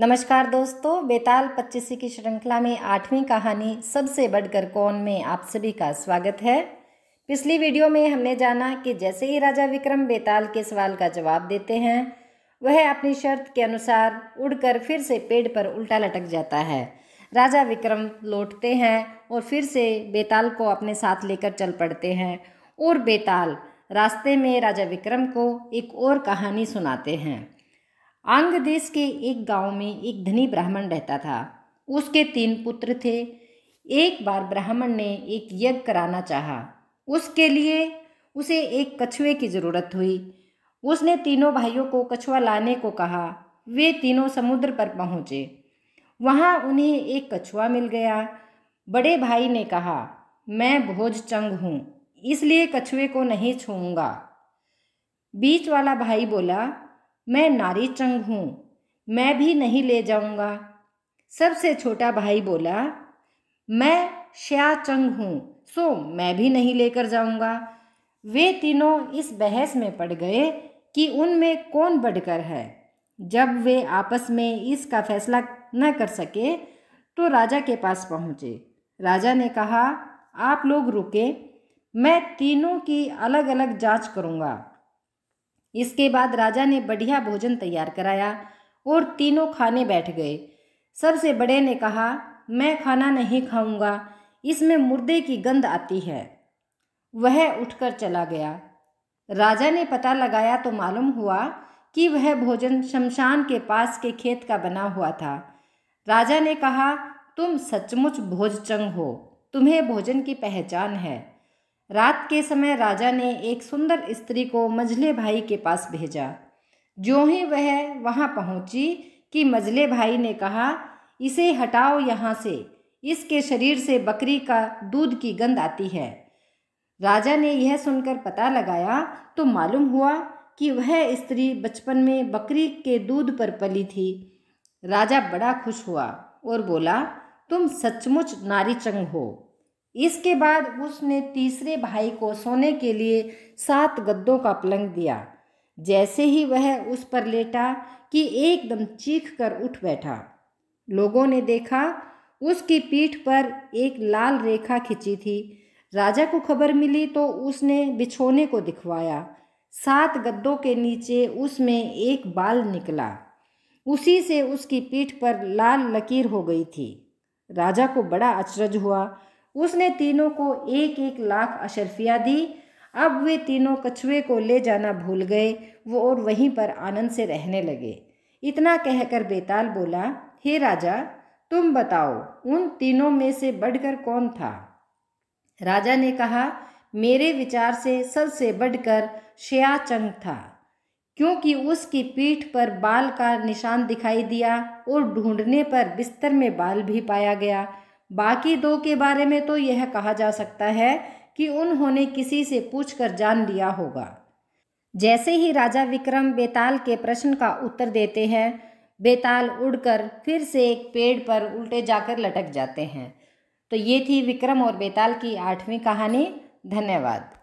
नमस्कार दोस्तों बेताल पच्चीसी की श्रृंखला में आठवीं कहानी सबसे बढ़कर कौन में आप सभी का स्वागत है पिछली वीडियो में हमने जाना कि जैसे ही राजा विक्रम बेताल के सवाल का जवाब देते हैं वह अपनी शर्त के अनुसार उड़कर फिर से पेड़ पर उल्टा लटक जाता है राजा विक्रम लौटते हैं और फिर से बेताल को अपने साथ लेकर चल पड़ते हैं और बेताल रास्ते में राजा विक्रम को एक और कहानी सुनाते हैं आंग देश के एक गांव में एक धनी ब्राह्मण रहता था उसके तीन पुत्र थे एक बार ब्राह्मण ने एक यज्ञ कराना चाहा उसके लिए उसे एक कछुए की ज़रूरत हुई उसने तीनों भाइयों को कछुआ लाने को कहा वे तीनों समुद्र पर पहुँचे वहाँ उन्हें एक कछुआ मिल गया बड़े भाई ने कहा मैं भोज चंग हूँ इसलिए कछुए को नहीं छूऊँगा बीच वाला भाई बोला मैं नारी चंग हूँ मैं भी नहीं ले जाऊँगा सबसे छोटा भाई बोला मैं श्या चंग हूँ सो मैं भी नहीं लेकर जाऊँगा वे तीनों इस बहस में पड़ गए कि उनमें कौन बढ़कर है जब वे आपस में इसका फैसला न कर सके तो राजा के पास पहुँचे राजा ने कहा आप लोग रुके मैं तीनों की अलग अलग जांच करूँगा इसके बाद राजा ने बढ़िया भोजन तैयार कराया और तीनों खाने बैठ गए सबसे बड़े ने कहा मैं खाना नहीं खाऊंगा इसमें मुर्दे की गंध आती है वह उठकर चला गया राजा ने पता लगाया तो मालूम हुआ कि वह भोजन शमशान के पास के खेत का बना हुआ था राजा ने कहा तुम सचमुच भोजचंग हो तुम्हें भोजन की पहचान है रात के समय राजा ने एक सुंदर स्त्री को मझले भाई के पास भेजा जो ही वह वहाँ पहुँची कि मझले भाई ने कहा इसे हटाओ यहाँ से इसके शरीर से बकरी का दूध की गंध आती है राजा ने यह सुनकर पता लगाया तो मालूम हुआ कि वह स्त्री बचपन में बकरी के दूध पर पली थी राजा बड़ा खुश हुआ और बोला तुम सचमुच नारी चंग हो इसके बाद उसने तीसरे भाई को सोने के लिए सात गद्दों का पलंग दिया जैसे ही वह उस पर लेटा कि एकदम चीख कर उठ बैठा लोगों ने देखा उसकी पीठ पर एक लाल रेखा खिंची थी राजा को खबर मिली तो उसने बिछोने को दिखवाया सात गद्दों के नीचे उसमें एक बाल निकला उसी से उसकी पीठ पर लाल लकीर हो गई थी राजा को बड़ा अचरज हुआ उसने तीनों को एक एक लाख अशरफिया दी अब वे तीनों कछुए को ले जाना भूल गए वो और वहीं पर आनंद से रहने लगे इतना कहकर बेताल बोला हे राजा तुम बताओ उन तीनों में से बढ़कर कौन था राजा ने कहा मेरे विचार से सबसे बढ़कर श्याचंग था क्योंकि उसकी पीठ पर बाल का निशान दिखाई दिया और ढूंढने पर बिस्तर में बाल भी पाया गया बाकी दो के बारे में तो यह कहा जा सकता है कि उन्होंने किसी से पूछकर जान लिया होगा जैसे ही राजा विक्रम बेताल के प्रश्न का उत्तर देते हैं बेताल उड़कर फिर से एक पेड़ पर उल्टे जाकर लटक जाते हैं तो ये थी विक्रम और बेताल की आठवीं कहानी धन्यवाद